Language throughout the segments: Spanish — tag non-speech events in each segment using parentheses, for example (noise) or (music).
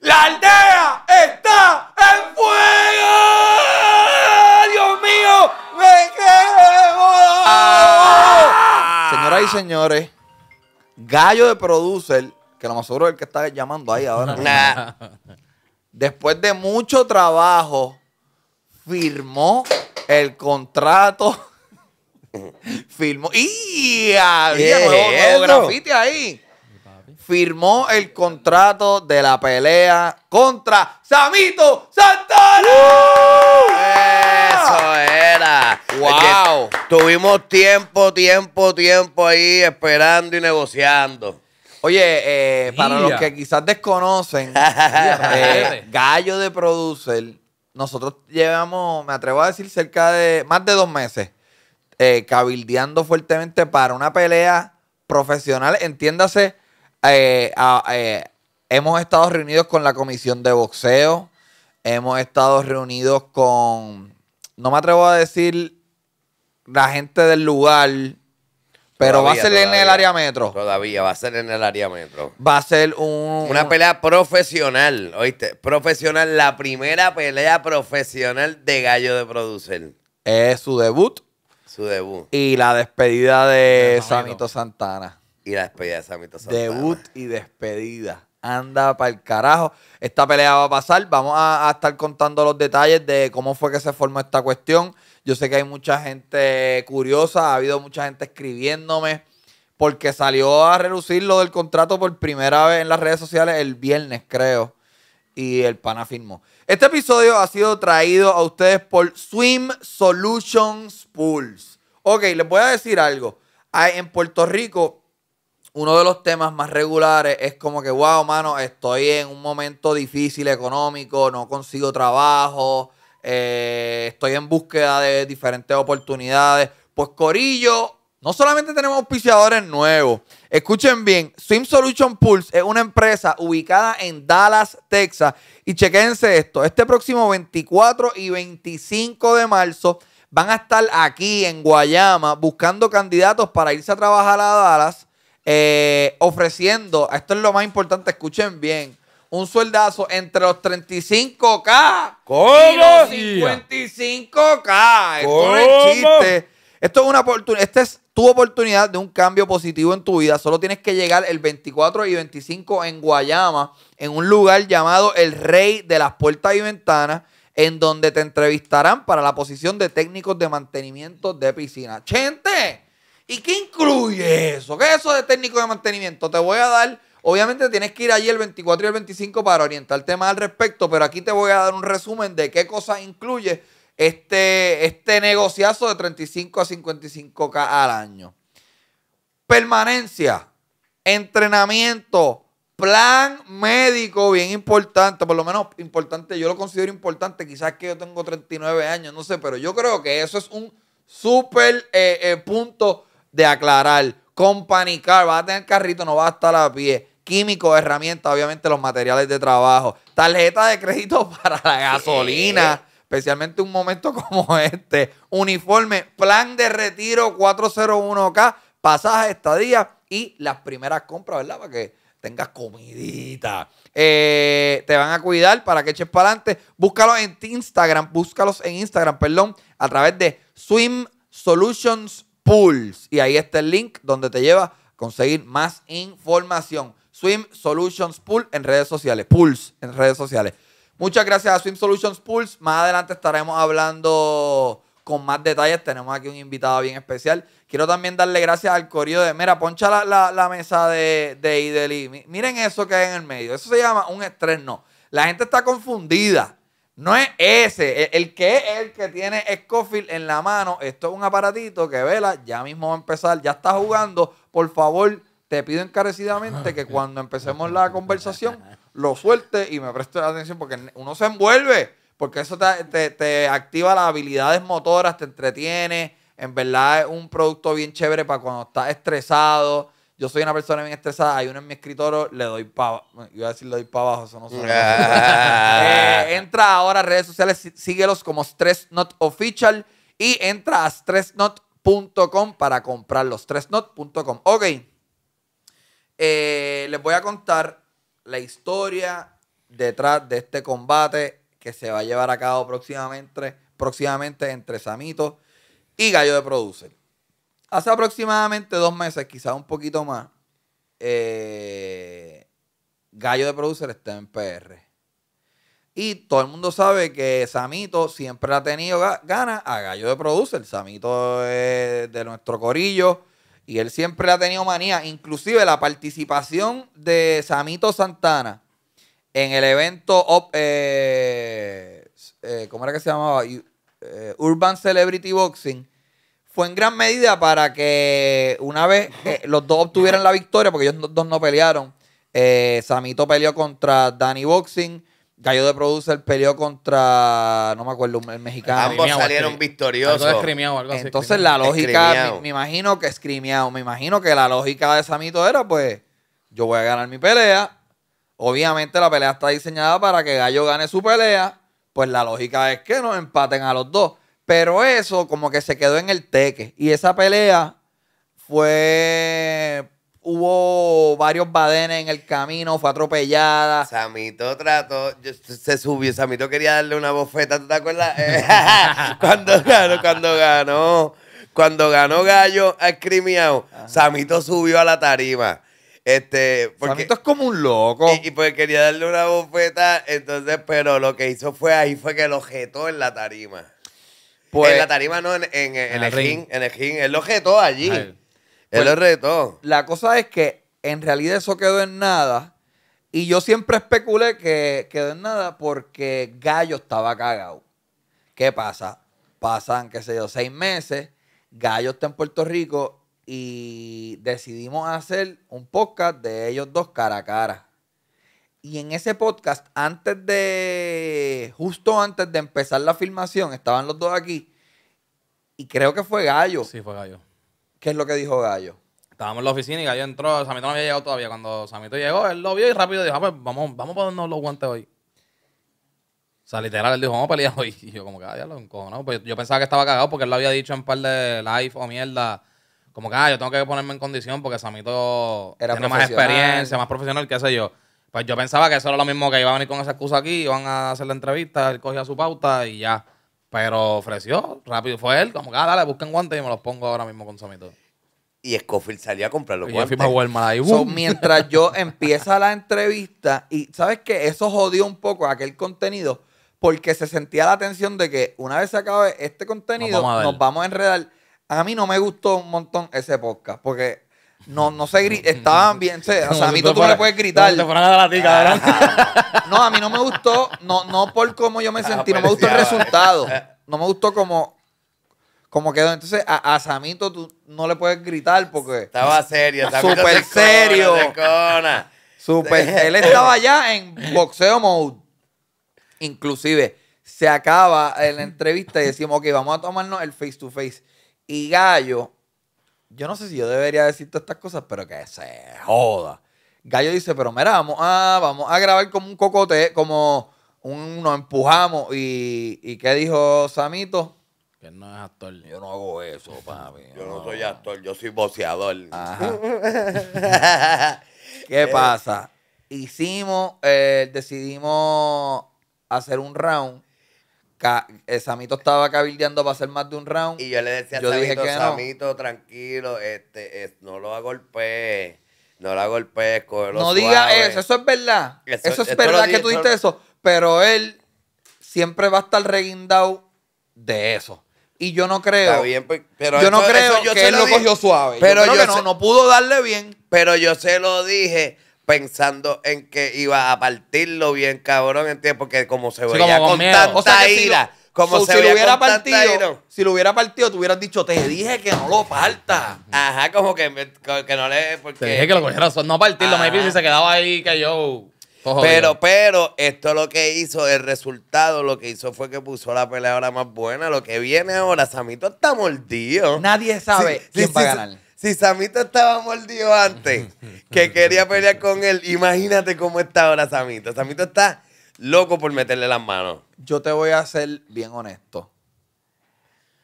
La aldea está en fuego. Dios mío, me quedo. señoras y señores, Gallo de Producer, que lo más seguro es el que está llamando ahí ahora. Después de mucho trabajo, firmó el contrato. (laughs) firmó. ¡Y! Había nuevo, grafite ahí firmó el contrato de la pelea contra Samito Santana. Eso era. Wow. tuvimos tiempo, tiempo, tiempo ahí esperando y negociando. Oye, eh, para los que quizás desconocen, (laughs) eh, Gallo de Producer, nosotros llevamos, me atrevo a decir, cerca de más de dos meses eh, cabildeando fuertemente para una pelea profesional, entiéndase, eh, eh, hemos estado reunidos con la comisión de boxeo, hemos estado reunidos con, no me atrevo a decir la gente del lugar, pero va a ser en el área metro. Todavía va a ser en el área metro. Va a ser Una pelea profesional, oíste, profesional, la primera pelea profesional de Gallo de Producer. Es su debut. Su debut. Y la despedida de Samito Santana. Y la despedida de Debut y despedida. Anda para el carajo. Esta pelea va a pasar. Vamos a, a, estar contando los detalles de cómo fue que se formó esta cuestión. Yo sé que hay mucha gente curiosa. Ha habido mucha gente escribiéndome. Porque salió a relucir lo del contrato por primera vez en las redes sociales el viernes, creo. Y el pana firmó. Este episodio ha sido traído a ustedes por Swim Solutions Pools. Ok, les voy a decir algo. Ah, en Puerto Rico uno de los temas más regulares es como que, wow, mano, estoy en un momento difícil económico, no consigo trabajo, eh, estoy en búsqueda de diferentes oportunidades. Pues Corillo, no solamente tenemos auspiciadores nuevos. Escuchen bien, Swim Solution Pulse es una empresa ubicada en Dallas, Texas. Y chequense esto, este próximo 24 y 25 de marzo van a estar aquí en Guayama buscando candidatos para irse a trabajar a Dallas eh, ofreciendo, esto es lo más importante, escuchen bien, un sueldazo entre los 35K y los 55K. Esto es chiste. Esto es una oportunidad, esta es tu oportunidad de un cambio positivo en tu vida. Solo tienes que llegar el 24 y 25 en Guayama, en un lugar llamado El Rey de las Puertas y Ventanas, en donde te entrevistarán para la posición de técnicos de mantenimiento de piscina. ¡Chente! ¿Y qué incluye eso? ¿Qué es eso de técnico de mantenimiento? Te voy a dar, obviamente tienes que ir allí el 24 y el 25 para orientarte más al respecto, pero aquí te voy a dar un resumen de qué cosas incluye este, este negociazo de 35 a 55K al año. Permanencia, entrenamiento, plan médico, bien importante, por lo menos importante, yo lo considero importante, quizás que yo tengo 39 años, no sé, pero yo creo que eso es un súper eh, eh, punto punto de aclarar. Company car, vas a tener carrito, no vas a estar a pie. Químicos, herramientas, obviamente los materiales de trabajo. Tarjeta de crédito (laughs) para la gasolina. especialmente un momento (laughs) como este. Uniforme, plan de retiro 401k, pasaje, estadía y las primeras compras, ¿verdad? Para que tengas comidita. Eh, te van a cuidar para que eches para adelante. Búscalos en Instagram, búscalos en Instagram, perdón, a través de Swim Solutions pools. Y ahí está el link donde te lleva a conseguir más información. Swim Solutions Pool en redes sociales. Pools en redes sociales. Muchas gracias a Swim Solutions Pools. Más adelante estaremos hablando con más detalles. Tenemos aquí un invitado bien especial. Quiero también darle gracias al corrido de. Mira, poncha la, mesa de, de Ideli. Miren eso que hay en el medio. Eso se llama un estreno. La gente está confundida. No es ese. E, el, que es el que tiene Scofield en la mano. Esto es un aparatito que vela. Ya mismo va a empezar. Ya está jugando. Por favor, te pido encarecidamente que cuando empecemos la conversación lo suelte y me preste atención porque uno se envuelve. Porque eso te, te activa las habilidades motoras, te entretiene. En verdad es un producto bien chévere para cuando estás estresado yo soy una persona bien estresada, hay uno en mi escritorio, le doy para abajo. Iba a decir le doy para abajo, eso no ah. (laughs) eh, entra ahora a redes sociales, síguelos como Stress Not Official y entra a stressnot.com para comprarlos. Stressnot.com. Ok. Eh, les voy a contar la historia detrás de este combate que se va a llevar a cabo próximamente, próximamente entre Samito y Gallo de Producer hace aproximadamente dos meses, quizás un poquito más, eh, Gallo de Producer está en PR. Y todo el mundo sabe que Samito siempre ha tenido ganas a Gallo de Producer. Samito es de nuestro corillo y él siempre ha tenido manía. Inclusive la participación de Samito Santana en el evento, eh, eh, ¿cómo era que se llamaba? Urban Celebrity Boxing fue en gran medida para que una vez que eh, (laughs) los dos obtuvieran la victoria, porque ellos dos no pelearon. Eh, Samito peleó contra Danny Boxing. Gallo de Producer peleó contra, no me acuerdo, el mexicano. Ambos salieron victoriosos. Entonces la lógica, me, imagino que escrimiado, me imagino que la lógica de Samito era pues, yo voy a ganar mi pelea. Obviamente la pelea está diseñada para que Gallo gane su pelea. Pues la lógica es que no empaten a los dos. Pero eso como que se quedó en el teque. Y esa pelea fue... Hubo varios badenes en el camino, fue atropellada. Samito trató, se subió, Samito quería darle una bofeta, te acuerdas? (laughs) (laughs) cuando ganó, cuando ganó, cuando ganó Gallo a Crimiao, Samito subió a la tarima. Este, porque, Samito es como un loco. y, y pues quería darle una bofeta, entonces, pero lo que hizo fue ahí fue que lo jetó en la tarima. Pues, en la tarima, no, en, el, ring. En el ring. Él lo retó allí. el Él lo pues, La cosa es que en realidad eso quedó en nada. Y yo siempre especulé que quedó en nada porque Gallo estaba cagado. ¿Qué pasa? Pasan, qué sé yo, seis meses. Gallo está en Puerto Rico y decidimos hacer un podcast de ellos dos cara a cara. Y en ese podcast, antes de, justo antes de empezar la filmación, estaban los dos aquí. Y creo que fue Gallo. Sí, fue Gallo. ¿Qué es lo que dijo Gallo? Estábamos en la oficina y Gallo entró. Samito no había llegado todavía. Cuando Samito llegó, él lo vio y rápido dijo, ah, pues, vamos, vamos a ponernos los guantes hoy. O sea, literal, él dijo, vamos a pelear hoy. (laughs) Y yo como que, ay, ah, lo encojonado. Pues yo pensaba que estaba cagado porque él lo había dicho en un par de live o mierda. Como que, ay, ah, yo tengo que ponerme en condición porque Samito Era tiene más experiencia, más profesional, qué sé yo. Pues yo pensaba que eso era lo mismo que iban a venir con esa excusa aquí, iban a hacer la entrevista, él cogía su pauta y ya. Pero ofreció, rápido fue él, como que ah, dale, busquen guantes y me los pongo ahora mismo con Samito. Y Scofield salía a comprar los guantes. Yo mientras yo (laughs) empieza la entrevista, y sabes que eso jodió un poco aquel contenido, porque se sentía la tensión de que una vez se acabe este contenido, nos vamos a enredar. A mí no me gustó un montón ese podcast, porque no, no se grita, mm, mm, estaban mm. bien. a Samito tú, le puedes gritar. no, a mí no me gustó, no, no por cómo yo me ah, sentí, no pues, me gustó el resultado. No me gustó como, como quedó. Entonces, a, Samito tú no le puedes gritar porque. Estaba serio, Súper serio. él estaba ya en boxeo mode. Inclusive, se acaba la entrevista y decimos, ok, vamos a tomarnos el face to face. Y Gallo yo no sé si yo debería decir todas estas cosas, pero que se joda. Gallo dice, pero mira, vamos a, grabar como un cocote, como un, nos empujamos. ¿Y, y qué dijo Samito? Que no es actor. Yo no hago eso, papi. yo no, soy actor, yo soy boceador. (laughs) ¿Qué eh, pasa? Hicimos, eh, decidimos hacer un round eh, Samito estaba cabildeando para hacer más de un round. Y yo le decía a Samito, dije Samito, tranquilo, este, no lo agolpees, no lo agolpees, No diga eso, eso es verdad. Eso, es verdad que tú diste eso, pero él siempre va a estar reguindado de eso. Y yo no creo. Está bien, pues, pero yo no creo que él lo, cogió suave. Pero yo, no pudo darle bien. Pero yo se lo dije pensando en que iba a partirlo bien, cabrón, ¿entiendes? Porque como se veía sí, como con, tanta ira, como se si lo hubiera partido, Si lo hubiera partido, te hubieras dicho, te dije que no lo parta. Ajá, como que, que no le... Porque... Te dije que lo cogiera, no partirlo, me si se quedaba ahí, que yo... Pero, pero, esto lo que hizo, el resultado, lo que hizo fue que puso la pelea ahora más buena. Lo que viene ahora, Samito está mordido. Nadie sabe quién va a ganar. Si Samito estaba mordido antes, que quería pelear con él, imagínate cómo está ahora Samito. Samito está loco por meterle las manos. Yo te voy a ser bien honesto.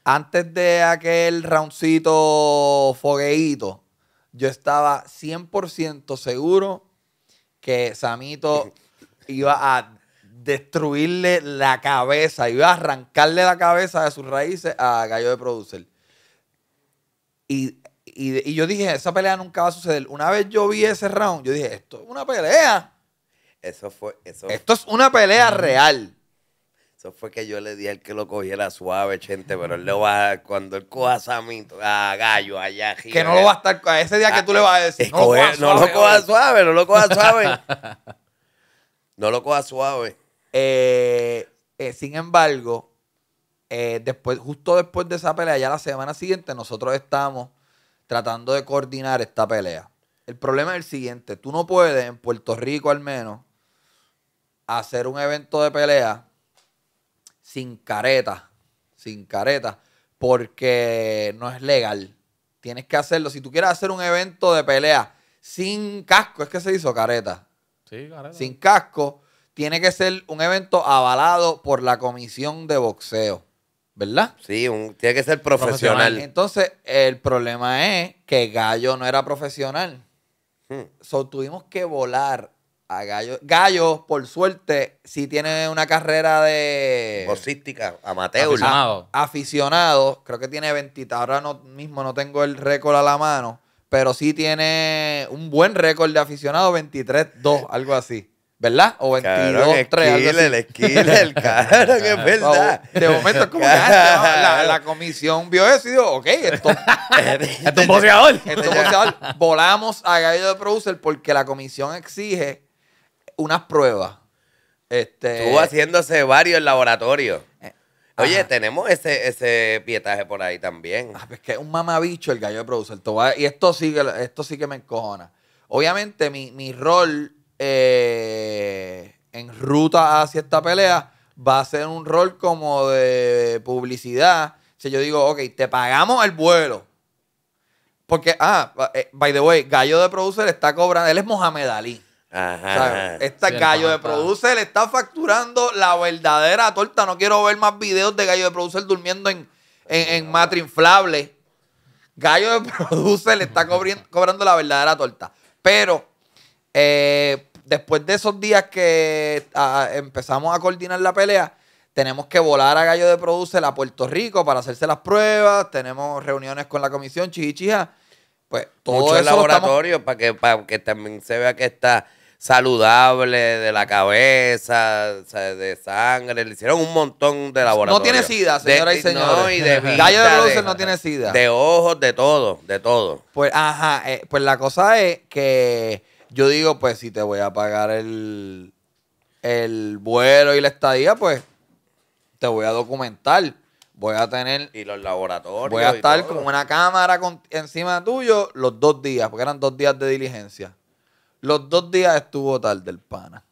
Antes de aquel roundcito fogueíto, yo estaba 100% seguro que Samito (laughs) iba a destruirle la cabeza, iba a arrancarle la cabeza de sus raíces a Gallo de Producer. Y y, yo dije, esa pelea nunca va a suceder. Una vez yo vi ese round, yo dije, esto es una pelea. Eso fue. esto es una pelea real. Eso fue que yo le di al que lo cogiera suave, gente, pero él lo va a, cuando él coja a Samito, a Gallo allá Que no lo va a estar, ese día que ah, tú le vas a decir, no, lo coja suave, no lo coja suave, (laughs) no lo coja suave. Eh, eh, sin embargo, eh, después, justo después de esa pelea, ya la semana siguiente, nosotros estamos tratando de coordinar esta pelea. El problema es el siguiente, tú no puedes, en Puerto Rico al menos, hacer un evento de pelea sin careta, sin careta, porque no es legal. Tienes que hacerlo. Si tú quieres hacer un evento de pelea sin casco, es que se hizo careta. Sí, careta. Sin casco, tiene que ser un evento avalado por la comisión de boxeo. ¿verdad? Sí, tiene que ser profesional. Entonces, el problema es que Gallo no era profesional. Hmm. tuvimos que volar a Gallo. Gallo, por suerte, sí tiene una carrera de... bocística, amateur. Aficionado. Creo que tiene 20. Ahora mismo no tengo el récord a la mano. Pero sí tiene un buen récord de aficionado, 23-2, algo así. ¿Verdad? O 22, claro, 3, algo así. El skill, el carro. que es (laughs) verdad. De momento es como que ah, la, la, comisión vio eso y dijo, ok, esto, esto es un boceador. Esto es un Volamos a Gallo de Producer porque la comisión exige unas pruebas. Este, Estuvo haciéndose varios laboratorios. Eh, Oye, tenemos ese, ese pietaje por ahí también. Ah, pues que es un mamabicho el gallo de producer. Y esto sí que, esto sí que me encojona. Obviamente, mi, mi rol eh, en ruta hacia esta pelea va a ser un rol como de publicidad. Si yo digo, ok, te pagamos el vuelo. Porque, ah, eh, by the way, Gallo de Producer está cobrando, él es Mohamed Ali. Ajá. Este gallo de producer le está facturando la verdadera torta. No quiero ver más videos de gallo de producer durmiendo en, en, inflable. Gallo de (laughs) producer le está cobrando la verdadera torta. Pero eh, después de esos días que ah, ah, empezamos a coordinar la pelea, tenemos que volar a Gallo de Producer a Puerto Rico para hacerse las pruebas, tenemos reuniones con la comisión, chichichija. Pues todo el laboratorio para, que, que también se vea que está saludable de la cabeza, de sangre. Le hicieron un montón de laboratorios. No tiene sida, señoras y señores. y de (laughs) Gallo de Producer no tiene sida. De ojos, de todo, de todo. Pues, ajá, eh, pues la cosa es que yo digo, pues si te voy a pagar el, el vuelo y la estadía, pues te voy a documentar. Voy a tener. Y los laboratorios. Voy a estar con una cámara encima tuyo los dos días, porque eran dos días de diligencia. Los dos días estuvo tarde el pana.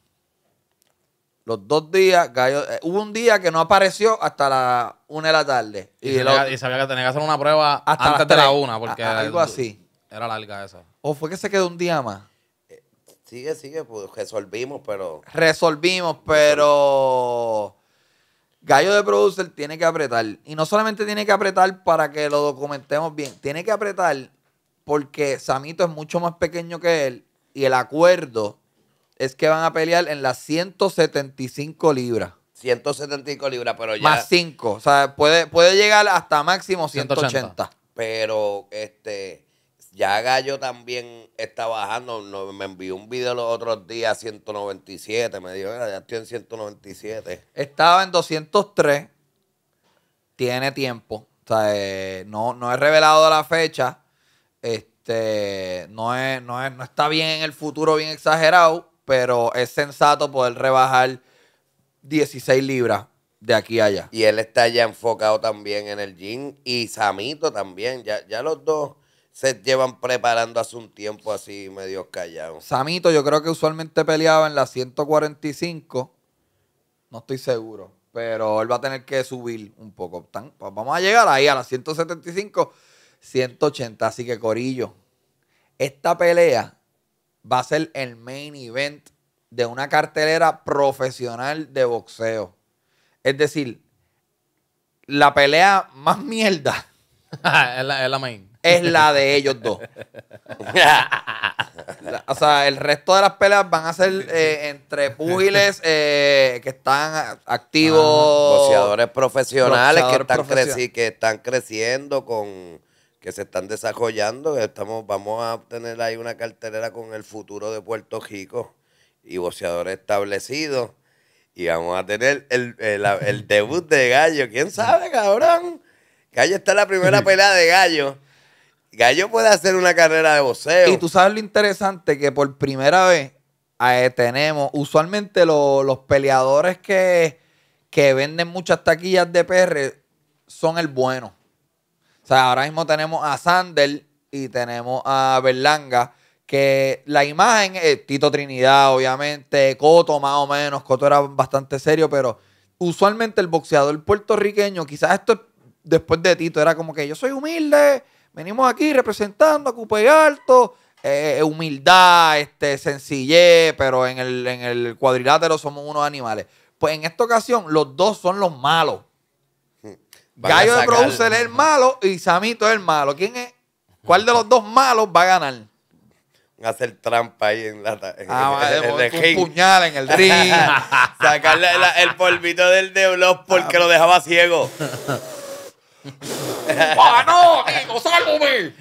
Los dos días, eh, hubo un día que no apareció hasta la una de la tarde. Y, sabía que tenía que hacer una prueba antes de la una, porque algo así. era larga esa. o fue que se quedó un día más. Sigue, sigue, pues resolvimos, pero. Resolvimos, pero. Gallo de producer tiene que apretar. Y no solamente tiene que apretar para que lo documentemos bien, tiene que apretar porque Samito es mucho más pequeño que él y el acuerdo es que van a pelear en las 175 libras. 175 libras, pero ya. Más 5. O sea, puede, puede llegar hasta máximo 180. Pero, este. Ya Gallo también está bajando. me envió un video los otros días, 197. Me dijo, ya estoy en 197. Estaba en 203. Tiene tiempo. Eh, no, no he revelado la fecha. Este, no, es, no, es, no está bien en el futuro, bien exagerado, pero es sensato poder rebajar 16 libras de aquí a allá. Y él está ya enfocado también en el gym y Samito también. Ya, ya los dos se llevan preparando hace un tiempo así medio callado. Samito, yo creo que usualmente peleaba en la 145. No estoy seguro. Pero él va a tener que subir un poco. Tan, pues vamos a llegar ahí a la 175, 180. Así que, Corillo, esta pelea va a ser el main event de una cartelera profesional de boxeo. Es decir, la pelea más mierda. (laughs) es la main es la de ellos dos. o sea, el resto de las peleas van a ser eh, entre púgiles eh, que están activos. boxeadores profesionales que están, que están creciendo, con que se están desarrollando. Estamos, vamos a tener ahí una cartelera con el futuro de Puerto Rico y boxeadores establecidos. Y vamos a tener el, el- debut de Gallo. ¿Quién sabe, cabrón? Gallo está la primera (laughs) pelea de Gallo. Gallo puede hacer una carrera de boxeo. Y tú sabes lo interesante que por primera vez eh, tenemos, usualmente los peleadores que, venden muchas taquillas de PR son el bueno. O sea, ahora mismo tenemos a Sander y tenemos a Berlanga, que la imagen, es Tito Trinidad, obviamente, Coto más o menos, Coto era bastante serio, pero usualmente el boxeador puertorriqueño, quizás esto después de Tito, era como que yo soy humilde Venimos aquí representando a Cupe Alto, eh, eh, humildad, este, sencillez, pero en el, en el cuadrilátero somos unos animales. Pues en esta ocasión, los dos son los malos. Hmm. Gallo de Producer es el malo y Samito es el malo. ¿Quién es? ¿Cuál de los dos malos va a ganar? hacer trampa ahí en la ah, en, el puñal en el (laughs) ring sacarle el polvito del de blog porque ah. lo dejaba ciego (laughs) ¡Ah, no! ¡No sálvame!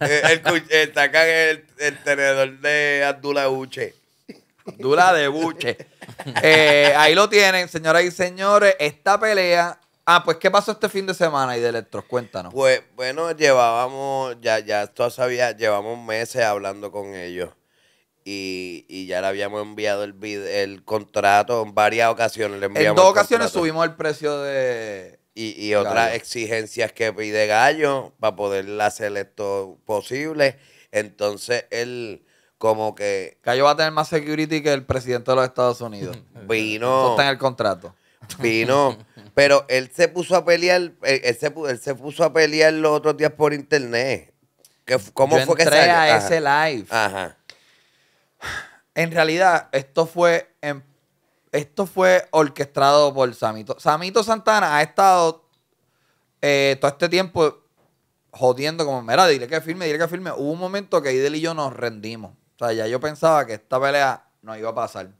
el, está acá el, tenedor de Abdullah Uche. de Buche. Eh, ahí lo tienen, señoras y señores. Esta pelea. Ah, pues, ¿qué pasó este fin de semana y de Electros? Cuéntanos. Pues, bueno, llevábamos, ya, ya, todos sabía, llevamos meses hablando con ellos. Y, ya le habíamos enviado el, el contrato en varias ocasiones. en dos ocasiones subimos el precio de, y, otras exigencias que pide Gallo para poder hacer esto posible. Entonces él como que... Gallo va a tener más security que el presidente de los Estados Unidos. (laughs) Vino... está en el contrato. Vino. (laughs) Pero él se puso a pelear, eh, él, se, puso a pelear los otros días por internet. ¿Cómo fue que se a ese live. Ajá. En realidad, esto fue en esto fue orquestado por Samito. Samito Santana ha estado eh, todo este tiempo jodiendo como, mira, dile que firme, dile que firme. Hubo un momento que Idel y yo nos rendimos. O sea, ya yo pensaba que esta pelea no iba a pasar.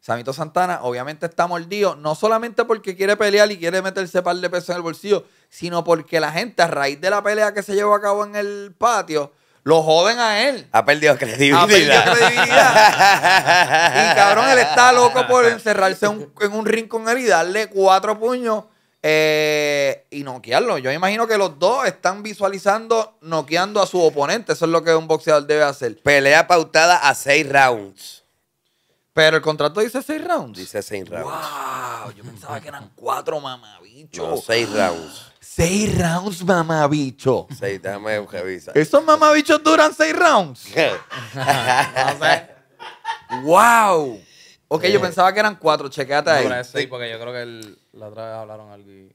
Samito Santana obviamente está mordido, no solamente porque quiere pelear y quiere meterse par de pesos en el bolsillo, sino porque la gente a raíz de la pelea que se llevó a cabo en el patio, lo joden a él. Ha perdido credibilidad. Ha perdido credibilidad. (laughs) y cabrón, él está loco por encerrarse un, en un rincón y darle cuatro puños eh, y noquearlo. Yo imagino que los dos están visualizando noqueando a su oponente. Eso es lo que un boxeador debe hacer. Pelea pautada a seis rounds. Pero el contrato dice seis rounds. Dice seis rounds. Wow, yo pensaba que eran cuatro mamabichos. No, seis rounds. Seis rounds, mamabicho. Seis, déjame revisar. ¿Esos mamabichos duran seis rounds? (laughs) ¡Wow! Ok, yo eh. pensaba que eran cuatro, chequéate ahí. No, es seis, porque yo creo que la otra vez hablaron alguien.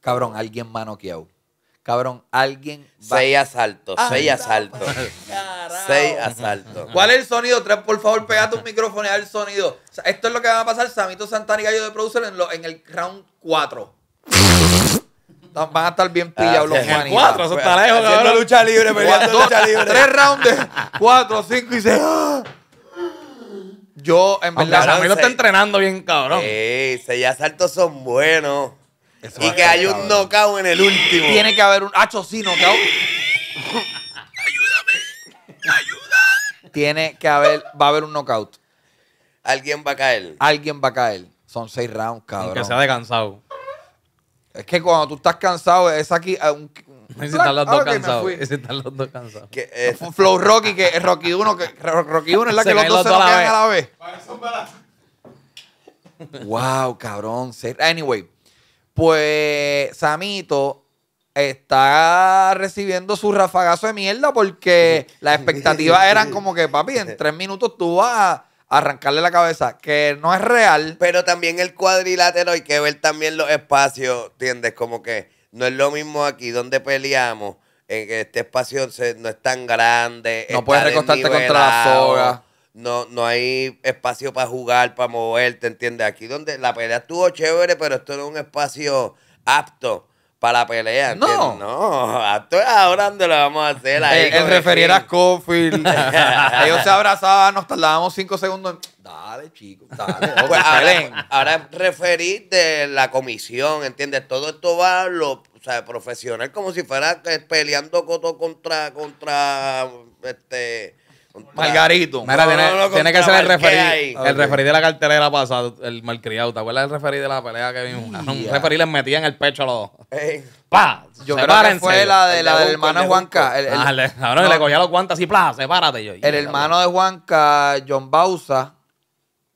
Cabrón, alguien manoqueado. Cabrón, alguien Seis asaltos, ah, seis asaltos. Pues, seis asaltos. ¿Cuál es el sonido? Tres, por favor, pegate un micrófono y haz el sonido. esto es lo que va a pasar Samito Santana y Gallo de Producer en, el round cuatro van a estar bien pillados los manis. Cuatro, eso está lejos, cabrón. lucha libre, peleando lucha libre. Tres (laughs) rounds, cuatro, cinco y seis. Yo, en verdad... verdad. mí lo está entrenando bien, cabrón. Sí, seis saltos son buenos. y que hay un knockout en el último. Tiene que haber un. Hacho, sí, knockout. Ayúdame. Ayuda. Tiene que haber. Va a haber un knockout. Alguien va a caer. Alguien va a caer. Son seis rounds, cabrón. Que se ha descansado. Es que cuando tú estás cansado, es aquí. Eh, un, que (laughs) están los dos cansados. que están los dos cansados. Que, eh, Flow Rocky, que es Rocky 1, Rocky 1 es la que los dos se lo quedan a la vez. wow, cabrón. Anyway, pues Samito está recibiendo su rafagazo de mierda porque las expectativas eran como que, papi, en tres minutos tú vas arrancarle la cabeza, que no es real. Pero también el cuadrilátero hay que ver también los espacios, ¿entiendes? Como que no es lo mismo aquí donde peleamos, en que este espacio no es tan grande. No puedes recostarte contra la soga. No, no hay espacio para jugar, para moverte, ¿entiendes? Aquí donde la pelea estuvo chévere, pero esto no es un espacio apto para la pelea. No. No, ahora donde lo vamos a hacer. Ahí el, referir a Cofield, (laughs) Ellos se abrazaban, nos tardábamos cinco segundos. Dale, chicos, dale. Pues ahora, referir de la comisión, ¿entiendes? Todo esto va lo, o profesional como si fuera eh, peleando coto contra, contra este Margarito. tiene, que ser el referí. El referí de la cartelera pasada, el malcriado. ¿Te acuerdas del referí de la pelea que vimos? Un referí les metía en el pecho a los dos. Eh. ¡Pa! Yo creo que fue la, de, la del hermano de Juanca. El, ahora le cogía los guantes así, ¡pla! Sepárate yo. El hermano de Juanca, John Bausa,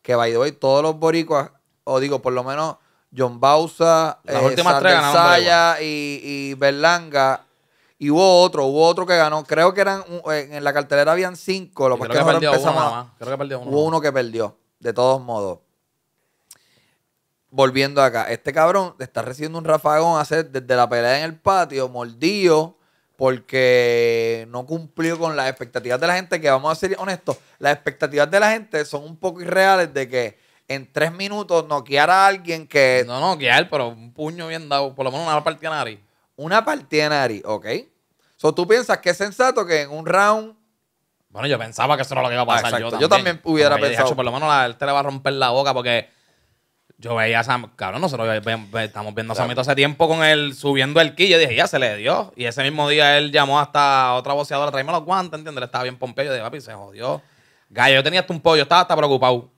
que va ir hoy todos los boricuas, o digo, por lo menos John Bausa, eh, y, y Berlanga y hubo otro, hubo otro que ganó. Creo que eran, eh, en la cartelera habían cinco. Lo creo que, perdió uno, que perdió Hubo uno que perdió, de todos modos. Volviendo acá, este cabrón está recibiendo un rafagón hace desde la pelea en el patio, mordido, porque no cumplió con las expectativas de la gente, que vamos a ser honestos, las expectativas de la gente son un poco irreales de que en tres minutos noquear a alguien que... No noquear, pero un puño bien dado, por lo menos una partida nariz. Una partida en Ari, ok. So, tú piensas que es sensato que en un round. Bueno, yo pensaba que eso era lo que iba a pasar. yo, también. yo, también. hubiera pensado. por lo menos él te le va a romper la boca porque yo veía a Sam. Cabrón, nosotros estamos viendo a Samito hace tiempo con él subiendo el quillo Yo dije, ya se le dio. Y ese mismo día él llamó hasta otra voceadora, Traíme los guantes, ¿entiendes? Le estaba bien pompeo. Yo dije, papi, se jodió. Gallo, yo tenía hasta un pollo, estaba hasta preocupado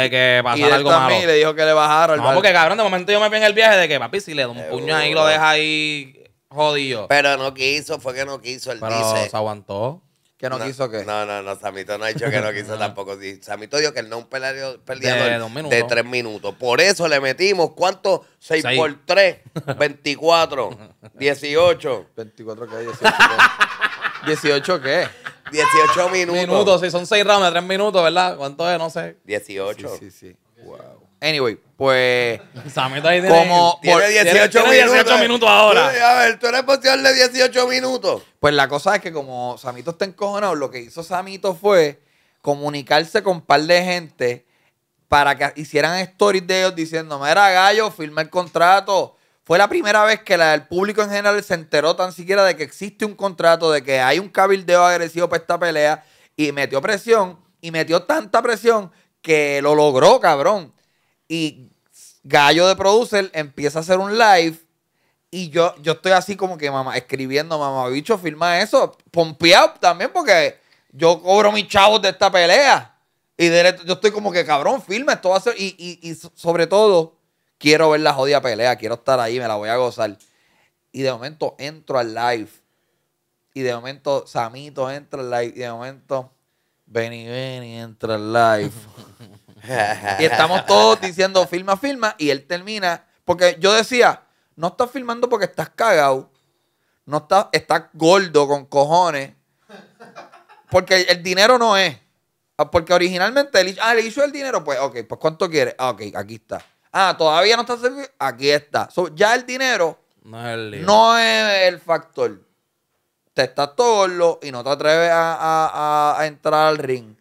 de que pasara algo malo. Y le dijo que le bajara. No, porque cabrón, de momento yo me vi en el viaje de que papi, si le da un puño ahí, lo deja ahí jodido. Pero no quiso, fue que no quiso. Él Pero dice. se aguantó. ¿Que no, no, quiso qué? No, no, no, Samito no ha dicho que no quiso (laughs) ah. tampoco. Samito dijo que él no es un peleador, peleador de, tres minutos. Por eso le metimos, ¿cuánto? 6 por 3, 24, 18. 24 qué, 18 ¿18 qué? (laughs) 18 ah, minutos. Minutos, sí, son 6 rounds de 3 minutos, ¿verdad? ¿Cuánto es? No sé. 18. Sí, sí, sí. Wow. Anyway, pues. Samito ahí tiene, como tiene 18, minutos, ahora. a ver, tú eres de 18 minutos. Pues la cosa es que, como Samito está encojonado, lo que hizo Samito fue comunicarse con un par de gente para que hicieran stories de ellos diciendo: Mira, gallo, firma el contrato. Fue la primera vez que el público en general se enteró tan siquiera de que existe un contrato, de que hay un cabildeo agresivo para esta pelea y metió presión y metió tanta presión que lo logró, cabrón. Y Gallo de Producer empieza a hacer un live y yo, yo estoy así como que mamá, escribiendo, mamá, bicho, firma eso. Pompeado también porque yo cobro mis chavos de esta pelea. Y yo estoy como que, cabrón, firma, esto Y, y, y sobre todo quiero ver la jodida pelea, quiero estar ahí, me la voy a gozar. Y de momento entro al live. Y de momento Samito entra al live. Y de momento Benny Benny entra al live. (laughs) y estamos todos diciendo filma, filma. Y él termina. Porque yo decía, no estás filmando porque estás cagado. No estás, estás gordo con cojones. Porque el dinero no es. Ah, porque originalmente él, ah, le hizo el dinero, pues, ok, pues ¿cuánto quiere? Ah, ok, aquí está. Ah, todavía no está servido. Aquí está. ya el dinero no es el, factor. Te estás todo y no te atreves a, entrar al ring.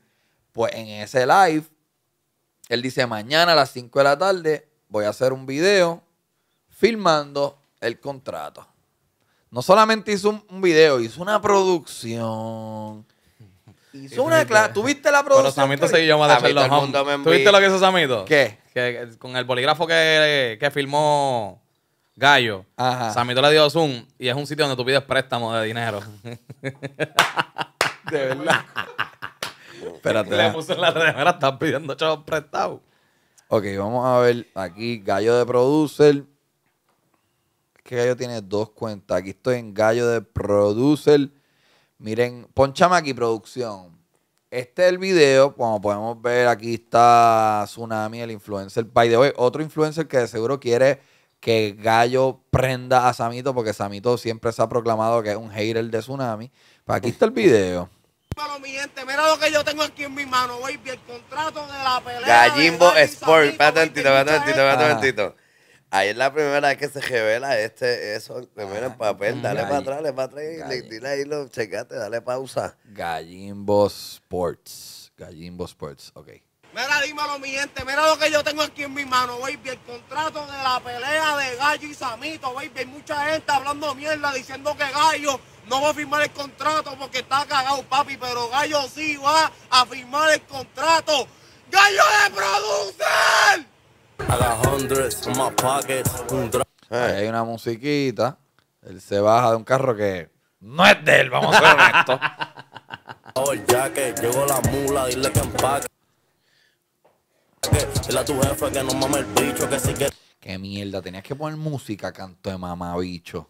Pues en ese live, él dice: Mañana a las 5 de la tarde voy a hacer un video filmando el contrato. No solamente hizo un video, hizo una producción Hizo una ¿Tuviste la producción? Pero Samito se de ¿Tuviste lo que hizo Samito? ¿Qué? Eh, con el bolígrafo que, que filmó Gallo, Ajá. Samito le dio zoom y es un sitio donde tú pides préstamo de dinero. (laughs) De verdad. (laughs) Espérate. le puse ah. puso en la ahora estás pidiendo chavos prestados. Ok, vamos a ver aquí Gallo de Producer. Es que Gallo tiene dos cuentas. Aquí estoy en Gallo de Producer Miren, ponchame aquí, producción. Este es el video, como podemos ver, aquí está Tsunami, el influencer. By the way, otro influencer que seguro quiere que Gallo prenda a Samito, porque Samito siempre se ha proclamado que es un hater de Tsunami. Pues aquí está el video. Gallimbo Sport, espérate tantito, espérate Ahí es la primera vez que se revela este, eso, primero en ah, papel. Dale para atrás, dale para atrás le, ahí, lo checate, dale pausa. Gallimbo Sports. Gallimbo Sports, ok. Mira, dímelo, mi gente. Mira lo que yo tengo aquí en mi mano, baby. El contrato de la pelea de Gallo y Samito, baby. Hay mucha gente hablando mierda, diciendo que Gallo no va a firmar el contrato porque está cagado, papi. Pero Gallo sí va a firmar el contrato. ¡Gallo de producer! hay una musiquita. Él se baja de un carro que no es de él, vamos a ser honestos. (laughs) Ya que llegó la mula, dile que empaque. Dile a tu jefe que no mame el bicho, que si que. Qué mierda, tenías que poner música, canto de mamabicho.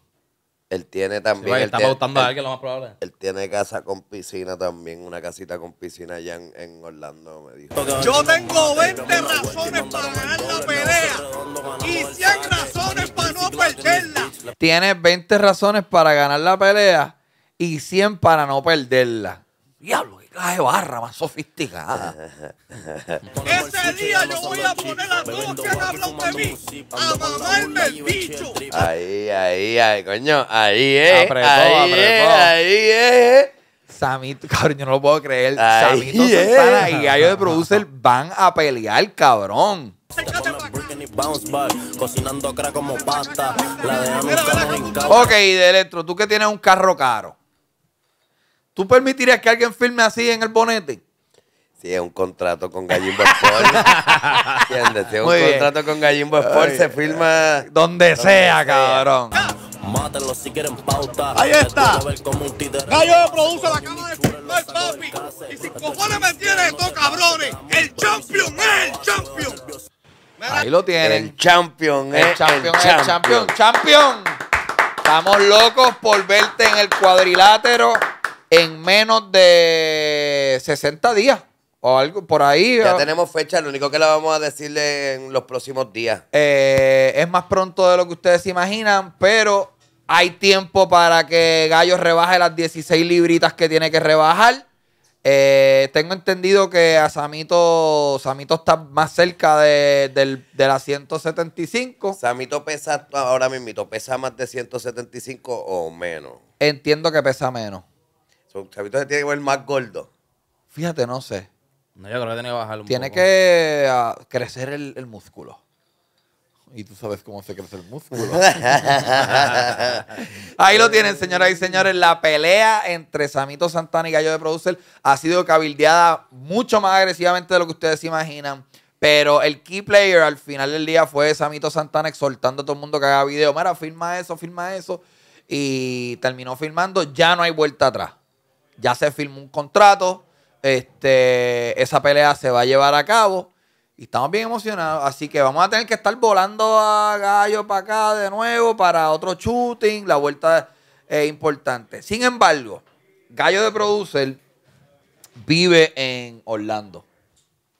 Él tiene también. él está tiene, lo más probable. Él tiene casa con piscina también, una casita con piscina allá en, Orlando, me dijo. Yo tengo 20 razones para ganar la pelea y 100 razones para no perderla. Tiene 20 razones para ganar la pelea y 100 para no perderla. Diablo, de barra más sofisticada. Ese día yo voy a poner a todos que han hablado de mí a mamarme el bicho. Ahí, ahí, ahí, coño. Ahí es. Apretó, ahí apretó. Es, ahí es. Samito, cabrón, yo no lo puedo creer. Samito yeah. Santana y Ayo de Producer van a pelear, cabrón. Ok, de Electro, tú que tienes un carro caro ¿Tú permitirías que alguien firme así en el bonete? Sí, es un contrato con Gallimbo Sport. (laughs) ¿Entiendes? Si es un contrato con Gallimbo Sport, se firma. Eh, donde sea, cabrón. Mátenlo si quieren pauta. Ahí está. Gallo produce la cama de firmar, papi. Y si cojones me tiene estos cabrones. El champion es el champion. Ahí lo tienen. El champion es el champion. El champion. El champion. Estamos locos por verte en el cuadrilátero en menos de 60 días o algo por ahí. Ya tenemos fecha, lo único que la vamos a decirle en los próximos días. Eh, es más pronto de lo que ustedes imaginan, pero hay tiempo para que Gallo rebaje las 16 libritas que tiene que rebajar. Eh, tengo entendido que a Samito, Samito está más cerca de, del, de 175. Samito pesa, ahora mismo, pesa más de 175 o menos. Entiendo que pesa menos. So, Chavito se tiene que ver más gordo. Fíjate, no sé. No, yo creo que tiene que bajar un Tiene que ah, crecer el, músculo. Y tú sabes cómo se crece el músculo. (laughs) Ahí lo tienen, señoras y señores. La pelea entre Samito Santana y Gallo de Producer ha sido cabildeada mucho más agresivamente de lo que ustedes imaginan. Pero el key player al final del día fue Samito Santana exhortando a todo el mundo que haga video. Mira, firma eso, firma eso. Y terminó firmando. Ya no hay vuelta atrás ya se firmó un contrato, este, esa pelea se va a llevar a cabo y estamos bien emocionados, así que vamos a tener que estar volando a gallo para acá de nuevo para otro shooting, la vuelta es importante. Sin embargo, Gallo de Producer vive en Orlando,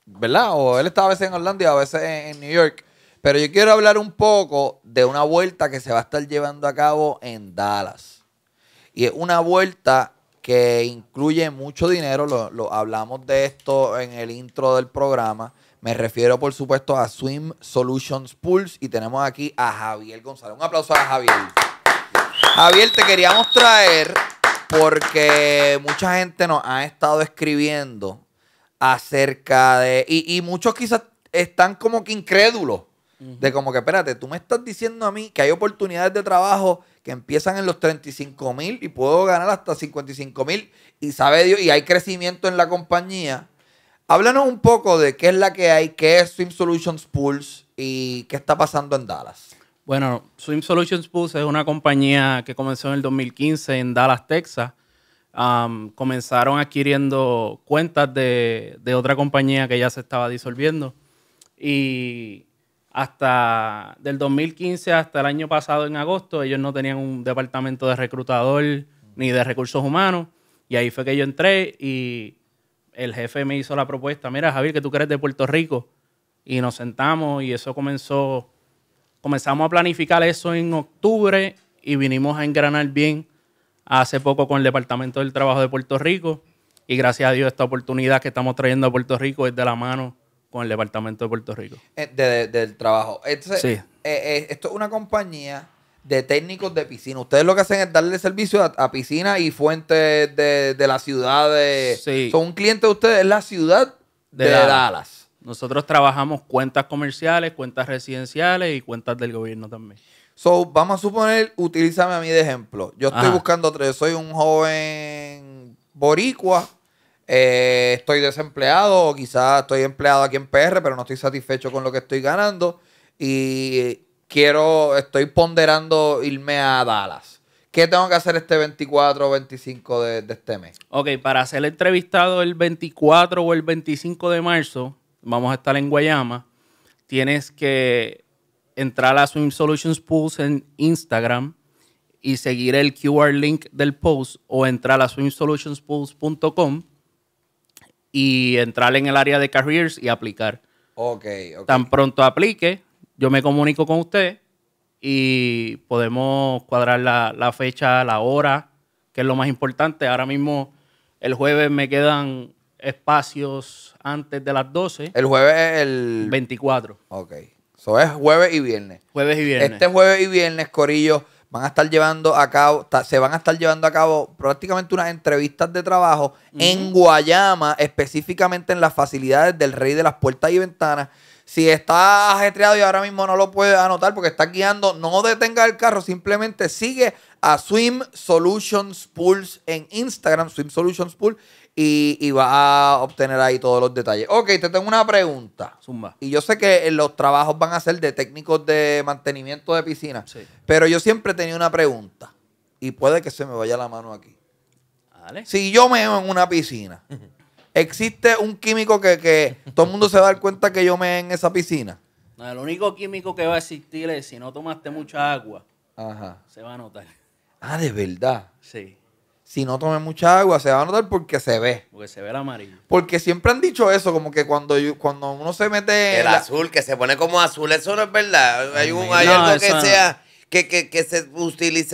¿verdad? O él está a veces en Orlando y a veces en New York. Pero yo quiero hablar un poco de una vuelta que se va a estar llevando a cabo en Dallas. Y es una vuelta que incluye mucho dinero, lo, hablamos de esto en el intro del programa. Me refiero, por supuesto, a Swim Solutions Pools y tenemos aquí a Javier González. Un aplauso a Javier. Javier, te queríamos traer porque mucha gente nos ha estado escribiendo acerca de... y muchos quizás están como que incrédulos de como que, espérate, tú me estás diciendo a mí que hay oportunidades de trabajo que empiezan en los 35 mil y puedo ganar hasta 55 mil y sabe Dios, y hay crecimiento en la compañía. Háblanos un poco de qué es la que hay, qué es Swim Solutions Pools y qué está pasando en Dallas. Bueno, Swim Solutions Pools es una compañía que comenzó en el 2015 en Dallas, Texas. comenzaron adquiriendo cuentas de, de, otra compañía que ya se estaba disolviendo. Y hasta del 2015 hasta el año pasado en agosto, ellos no tenían un departamento de reclutador ni de recursos humanos. Y ahí fue que yo entré y el jefe me hizo la propuesta, mira Javier, que tú crees de Puerto Rico. Y nos sentamos y eso comenzó, comenzamos a planificar eso en octubre y vinimos a engranar bien hace poco con el Departamento del Trabajo de Puerto Rico. Y gracias a Dios esta oportunidad que estamos trayendo a Puerto Rico es de la mano con el Departamento de Puerto Rico. Eh, de, del trabajo. Entonces, eh, eh, esto es una compañía de técnicos de piscina. Ustedes lo que hacen es darle servicio a, piscina y fuentes de, la ciudad Son un cliente de ustedes, es la ciudad de, Dallas. Nosotros trabajamos cuentas comerciales, cuentas residenciales y cuentas del gobierno también. So, vamos a suponer, utilízame a mí de ejemplo. Yo estoy buscando, tres. soy un joven boricua eh, estoy desempleado o quizás estoy empleado aquí en PR, pero no estoy satisfecho con lo que estoy ganando y quiero, estoy ponderando irme a Dallas. ¿Qué tengo que hacer este 24 o 25 de, de este mes? Ok, para ser entrevistado el 24 o el 25 de marzo, vamos a estar en Guayama, tienes que entrar a Swim Solutions Pools en Instagram y seguir el QR link del post o entrar a swimsolutionspools.com y entrar en el área de careers y aplicar. Ok, ok. Tan pronto aplique, yo me comunico con usted y podemos cuadrar la, la fecha, la hora, que es lo más importante. Ahora mismo, el jueves me quedan espacios antes de las 12. El jueves es el 24. Ok. Eso es jueves y viernes. Jueves y viernes. Este jueves y viernes, Corillo, van a estar llevando a cabo, se van a estar llevando a cabo prácticamente unas entrevistas de trabajo en Guayama, específicamente en las facilidades del Rey de las Puertas y Ventanas. Si está ajetreado y ahora mismo no lo puede anotar porque está guiando, no detenga el carro, simplemente sigue a Swim Solutions Pools en Instagram, Swim Solutions Pool, y, vas a obtener ahí todos los detalles. Ok, te tengo una pregunta. Y yo sé que eh, los trabajos van a ser de técnicos de mantenimiento de piscina, sí. pero yo siempre he tenido una pregunta y puede que se me vaya la mano aquí. Si yo veo en una piscina, (laughs) ¿existe un químico que, todo el mundo se va a dar cuenta que yo me en esa piscina? No, el único químico que va a existir es si no tomaste mucha agua, Ajá. se va a notar. Ah, de verdad. Sí si no tome mucha agua, se va a notar porque se ve. Porque se ve el amarillo. Porque siempre han dicho eso, como que cuando, cuando uno se mete... El azul, que se pone como azul, eso no es verdad. Hay, algo que sea... Que, que, que, se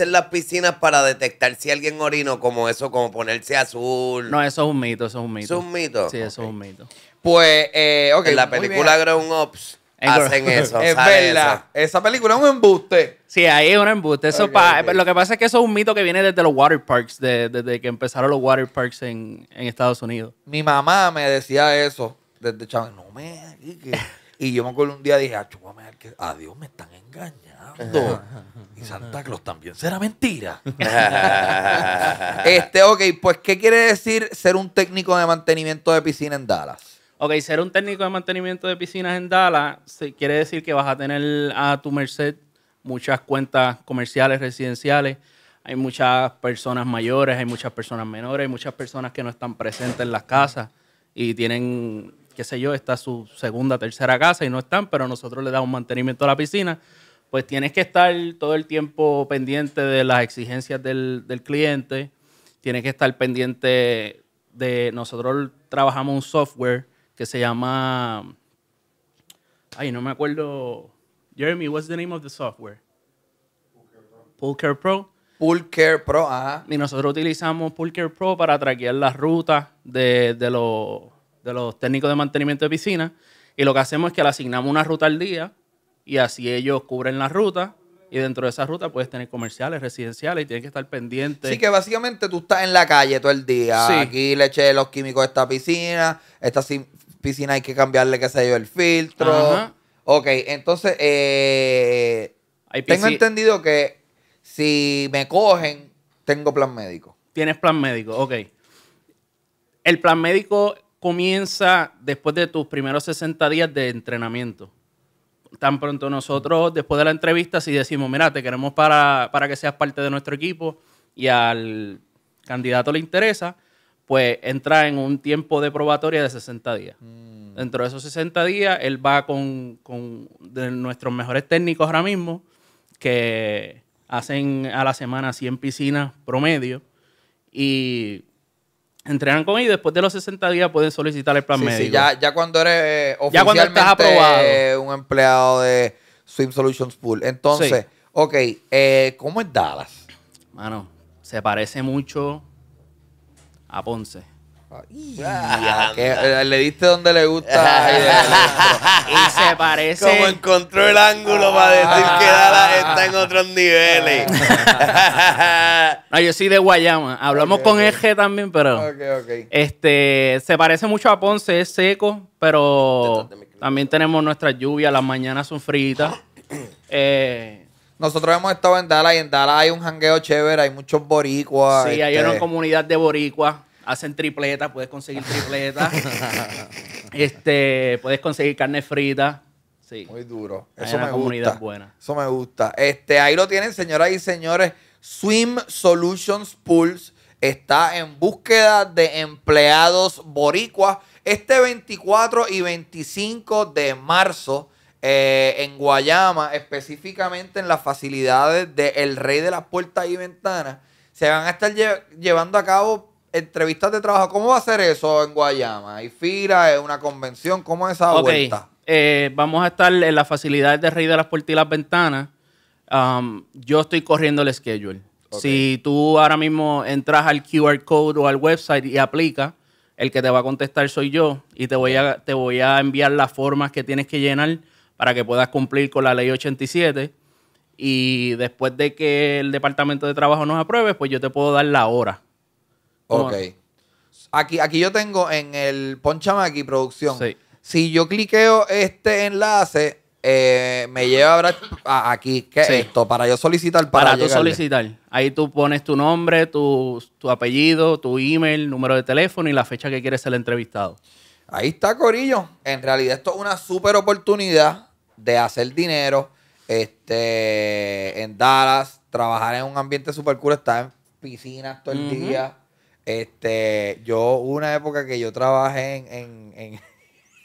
en las piscinas para detectar si alguien orino, como eso, como ponerse azul. No, eso es un mito, eso es un mito. es un mito? Sí, eso es un mito. Pues, eh, ok. En la película Grown Ups hacen eso. (laughs) es verdad. Esa película es un embuste. Sí, ahí es un embuste. Eso Lo que pasa es que eso es un mito que viene desde los water parks, desde que empezaron los water parks en, Estados Unidos. Mi mamá me decía eso desde chaval. No me. Y yo me acuerdo un día dije, ah, Dios adiós, me están engañando. (laughs) y Santa Claus también será mentira. (laughs) este, ok, pues, ¿qué quiere decir ser un técnico de mantenimiento de piscina en Dallas? ok, ser un técnico de mantenimiento de piscinas en Dallas quiere decir que vas a tener a tu merced muchas cuentas comerciales, residenciales. Hay muchas personas mayores, hay muchas personas menores, hay muchas personas que no están presentes en las casas y tienen, qué sé yo, está su segunda, tercera casa y no están, pero nosotros le damos mantenimiento a la piscina. Pues tienes que estar todo el tiempo pendiente de las exigencias del, del cliente, tienes que estar pendiente de, nosotros trabajamos un software que se llama. Ay, no me acuerdo. Jeremy, what's the name of the software? Pullcare Pro. Pulker Pro, ajá. Y nosotros utilizamos Pulker Pro para traquear las rutas de, de, los, técnicos de mantenimiento de piscina. Y lo que hacemos es que le asignamos una ruta al día y así ellos cubren la ruta y dentro de esa ruta puedes tener comerciales, residenciales y tienes que estar pendiente. Sí, que básicamente tú estás en la calle todo el día. Sí. Aquí le eché los químicos a esta piscina, esta piscina hay que cambiarle, qué sé yo, el filtro. Ok, entonces, eh, tengo entendido que si me cogen, tengo plan médico. Tienes plan médico, ok. El plan médico comienza después de tus primeros 60 días de entrenamiento. Tan pronto nosotros, después de la entrevista, si decimos, mira, te queremos para, para que seas parte de nuestro equipo y al candidato le interesa, pues entra en un tiempo de probatoria de 60 días. Mm. Dentro de esos 60 días, él va con, nuestros mejores técnicos ahora mismo, que hacen a la semana 100 piscinas promedio y entrenan con ellos. y después de los 60 días pueden solicitar el plan medio ya, cuando eres eh, oficialmente un empleado de Swim Solutions Pool. Entonces, ok, eh, ¿cómo es Dallas? Mano, se parece mucho a Ponce. Eh, le diste donde le gusta (laughs) y se parece como encontró el ángulo para decir que Dalas está en otros niveles (laughs) no, yo soy de Guayama hablamos con Eje también pero okay, este se parece mucho a Ponce es seco pero también tenemos nuestras lluvias las mañanas son fritas (clears throat) eh, nosotros hemos estado en Dallas y en Dallas hay un jangueo chévere, hay muchos boricuas. Sí, hay una este comunidad de boricuas. Hacen tripletas, puedes conseguir tripletas. (laughs) este, puedes conseguir carne frita. Sí. Muy duro. Eso es una comunidad buena. Eso me gusta. Este, ahí lo tienen, señoras y señores. Swim Solutions Pools está en búsqueda de empleados boricuas este 24 y 25 de marzo eh, en Guayama, específicamente en las facilidades del Rey de las Puertas y Ventanas, se van a estar llevando a cabo entrevistas de trabajo. ¿Cómo va a ser eso en Guayama? ¿Hay fila? ¿Es una convención? ¿Cómo es esa vuelta? Eh, vamos a estar en las facilidades del Rey de las Puertas y las Ventanas. Um, yo estoy corriendo el schedule. Si tú ahora mismo entras al QR code o al website y aplicas, el que te va a contestar soy yo y te voy a, te voy a enviar las formas que tienes que llenar para que puedas cumplir con la ley 87 y después de que el departamento de trabajo nos apruebe, pues yo te puedo dar la hora. Ok. Aquí, aquí yo tengo en el Ponchamaki, aquí, producción. Sí. Si yo cliqueo este enlace, eh, me lleva a, aquí. ¿Qué es esto? Para yo solicitar para. Para tú solicitar. Ahí tú pones tu nombre, tu, tu apellido, tu email, número de teléfono y la fecha que quieres ser entrevistado. Ahí está, Corillo. En realidad, esto es una super oportunidad de hacer dinero este, en Dallas, trabajar en un ambiente super cool, estar en piscinas todo el día. Este, yo, una época que yo trabajé en,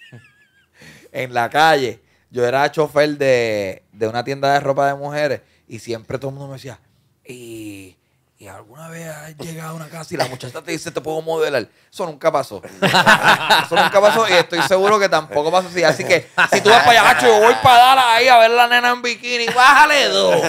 (laughs) en, la calle, yo era chofer de, de, una tienda de ropa de mujeres y siempre todo el mundo me decía, y y alguna vez has llegado a una casa (laughs) y la (laughs) muchacha te dice, te puedo modelar. Eso nunca pasó. Eso nunca pasó y estoy seguro que tampoco pasó así. Así que si tú vas para allá, yo voy para dar ahí a ver la nena en bikini. Bájale dos.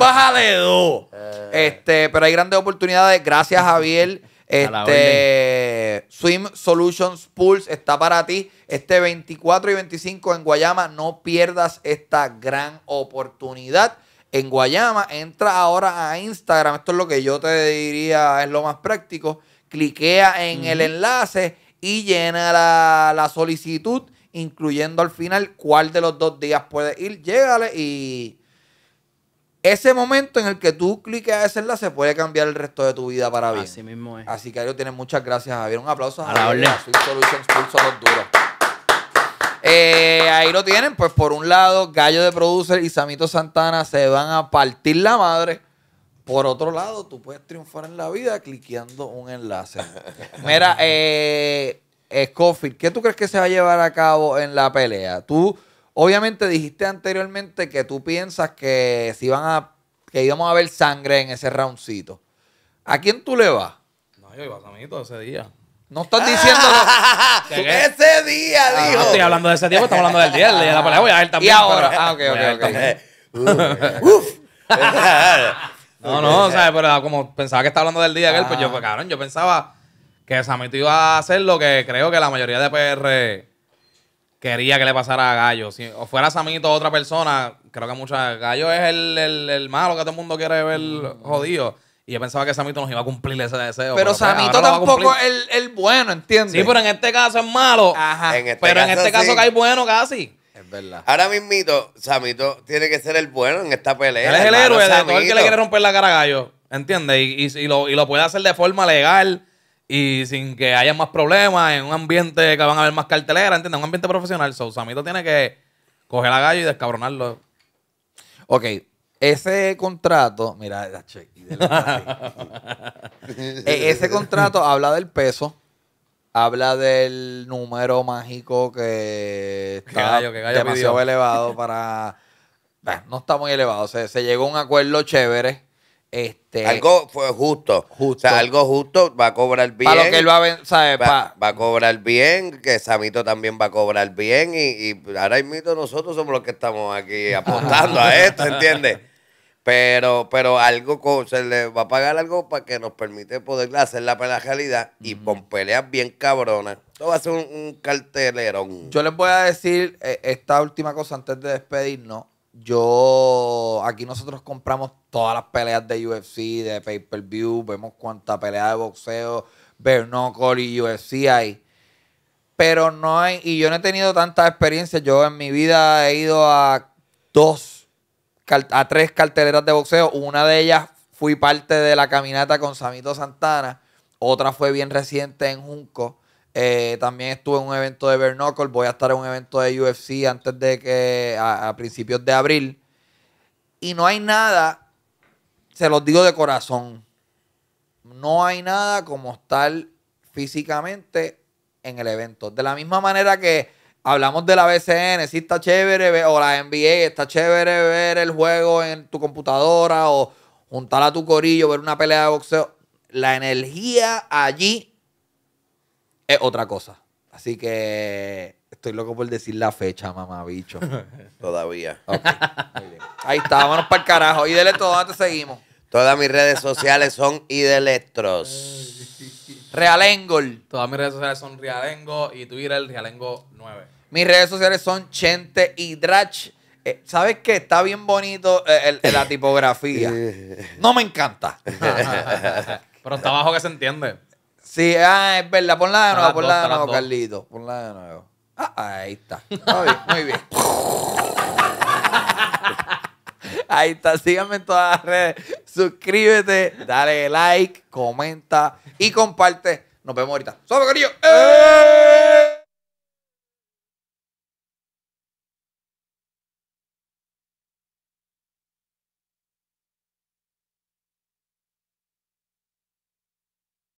Bájale dos. Este, pero hay grandes oportunidades. Gracias, Javier. Este, Swim Solutions Pulse está para ti. Este 24 y 25 en Guayama. No pierdas esta gran oportunidad en Guayama, entra ahora a Instagram, esto es lo que yo te diría es lo más práctico, cliquea en el enlace y llena la, solicitud, incluyendo al final cuál de los dos días puedes ir, llégale y ese momento en el que tú cliqueas ese enlace puede cambiar el resto de tu vida para bien. Así mismo es. Así que, Ariel, tienes muchas gracias, Javier. Un aplauso a, a los duros. Eh, ahí lo tienen, pues por un lado, Gallo de Producer y Samito Santana se van a partir la madre. Por otro lado, tú puedes triunfar en la vida cliqueando un enlace. (laughs) Mira, eh, Scofield, ¿qué tú crees que se va a llevar a cabo en la pelea? Tú, obviamente, dijiste anteriormente que tú piensas que si van a que íbamos a ver sangre en ese roundcito. ¿A quién tú le vas? No, yo iba a Samito ese día. No estoy diciendo. (laughs) ese día, ah, dijo. No estoy hablando de ese día, pues estamos hablando del día. la pelea, a él también. Y ahora. Ah, ok, ok, ok. (laughs) no, no, ¿sabes? Pero como pensaba que estaba hablando del día de él pues yo, pues, cabrón, yo pensaba que Samito iba a hacer lo que creo que la mayoría de PR quería que le pasara a Gallo. Si o fuera Samito otra persona, creo que mucha. Gallo es el, el, el malo que todo el mundo quiere ver jodido. Y yo pensaba que Samito nos iba a cumplir ese deseo. Pero, Samito tampoco es el, bueno, ¿entiendes? Sí, pero en este caso es malo. Ajá. Este pero en este caso cae bueno casi. Es verdad. Ahora mismito, Samito tiene que ser el bueno en esta pelea. Él es el héroe de todo el que le quiere romper la cara a Gallo. ¿Entiendes? Y, y, lo, puede hacer de forma legal y sin que haya más problemas en un ambiente que van a haber más cartelera, ¿entiendes? Un ambiente profesional. So, Samito tiene que coger a Gallo y descabronarlo. Ok, ese contrato, mira, (laughs) e, ese contrato habla del peso, habla del número mágico que está que elevado para. no está muy elevado. Se, se llegó a un acuerdo chévere este, algo fue justo. algo justo va a cobrar bien. Para que él va a Va, a cobrar bien, que Samito también va a cobrar bien. Y, y ahora mismo nosotros somos los que estamos aquí (laughs) apostando a esto, ¿entiendes? Pero, pero algo se le va a pagar algo para que nos permite poder hacer la realidad y con peleas bien cabronas. Esto va a ser un, cartelero Yo les voy a decir eh, esta última cosa antes de despedirnos yo, aquí nosotros compramos todas las peleas de UFC, de pay-per-view, vemos cuánta pelea de boxeo, Bernocol y UFC hay. Pero no hay, y yo no he tenido tanta experiencia. Yo en mi vida he ido a dos, a tres carteleras de boxeo. Una de ellas fui parte de la caminata con Samito Santana. Otra fue bien reciente en Junco. Eh, también estuve en un evento de Bernocle. Voy a estar en un evento de UFC antes de que. a, principios de abril. Y no hay nada. Se los digo de corazón. No hay nada como estar físicamente en el evento. De la misma manera que hablamos de la BCN, si está chévere, o la NBA, está chévere ver el juego en tu computadora o juntar a tu corillo, ver una pelea de boxeo. La energía allí es otra cosa. Así que estoy loco por decir la fecha, mamá, bicho. (laughs) Todavía. Ahí está, vámonos para el carajo. Y Electro, ¿dónde te seguimos? Todas mis redes sociales son Idelectros. Realengol. Todas mis redes sociales son Realengo y Twitter Realengo 9. Mis redes sociales son Chente y eh, ¿Sabes qué? Está bien bonito eh, la tipografía. (laughs) No me encanta. (laughs) Pero está abajo que se entiende. Sí, ah, es verdad. Ponla de nuevo, ponla de nuevo, Carlito. Ponla de nuevo. Ah, ah ahí está. Muy bien, muy bien. (laughs) Ahí está, síganme en todas las redes. Suscríbete, dale like, comenta y comparte. Nos vemos ahorita. ¡Suave, cariño! ¡Eh!